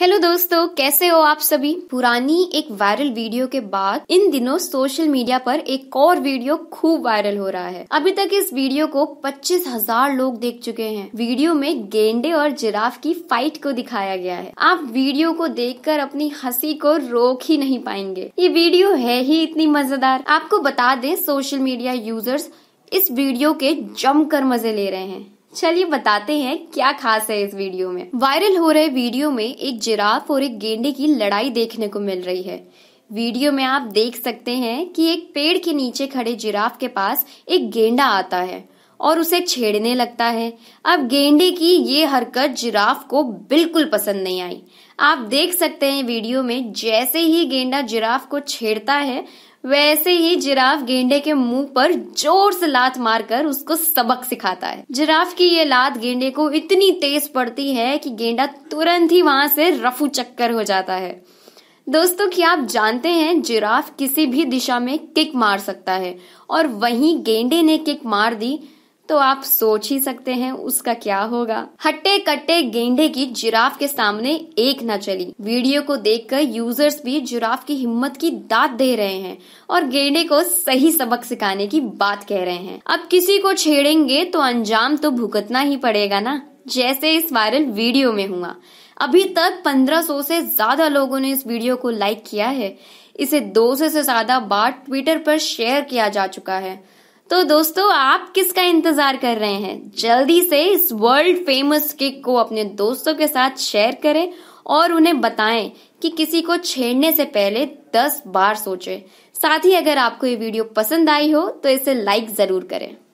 Hello दोस्तों कैसे हो आप सभी पुरानी एक वायरल वीडियो के बाद इन दिनों सोशल मीडिया पर एक और वीडियो खूब वायरल हो रहा है अभी तक इस वीडियो को पच्चीस हजार लोग देख चुके हैं वीडियो में गेंडे और जिराफ की फाइट को दिखाया गया है आप वीडियो को देखकर अपनी हंसी को रोक ही नहीं पाएंगे ये वीडियो है ही इतनी मजेदार आपको बता दें सोशल मीडिया यूजर्स इस वीडियो के जमकर मजे ले रहे हैं चलिए बताते हैं क्या खास है इस वीडियो में वायरल हो रहे वीडियो में एक जिराफ और एक गेंडे की लड़ाई देखने को मिल रही है वीडियो में आप देख सकते हैं कि एक पेड़ के नीचे खड़े जिराफ के पास एक गेंडा आता है और उसे छेड़ने लगता है अब गेंडे की ये हरकत जिराफ को बिल्कुल पसंद नहीं आई आप देख सकते हैं वीडियो में जैसे ही गेंडा जिराफ को छेड़ता है वैसे ही जिराफ गेंडे के मुंह पर जोर से लात मारकर उसको सबक सिखाता है जिराफ की ये लात गेंडे को इतनी तेज पड़ती है कि गेंडा तुरंत ही वहां से रफू चक्कर हो जाता है दोस्तों क्या आप जानते हैं जिराफ किसी भी दिशा में किक मार सकता है और वहीं गेंडे ने किक मार दी तो आप सोच ही सकते हैं उसका क्या होगा हट्टे कट्टे गेंडे की जिराफ के सामने एक न चली वीडियो को देखकर यूजर्स भी जिराफ की हिम्मत की दाद दे रहे हैं और गेंडे को सही सबक सिखाने की बात कह रहे हैं अब किसी को छेड़ेंगे तो अंजाम तो भुगतना ही पड़ेगा ना जैसे इस वायरल वीडियो में हुआ अभी तक 1500 से ज्यादा लोगों ने इस वीडियो को लाइक किया है इसे 200 से ज्यादा बार ट्विटर पर शेयर किया जा चुका है तो दोस्तों आप किसका इंतजार कर रहे हैं जल्दी से इस वर्ल्ड फेमस किक को अपने दोस्तों के साथ शेयर करें और उन्हें बताएं कि किसी को छेड़ने से पहले 10 बार सोचें। साथ ही अगर आपको ये वीडियो पसंद आई हो तो इसे लाइक जरूर करें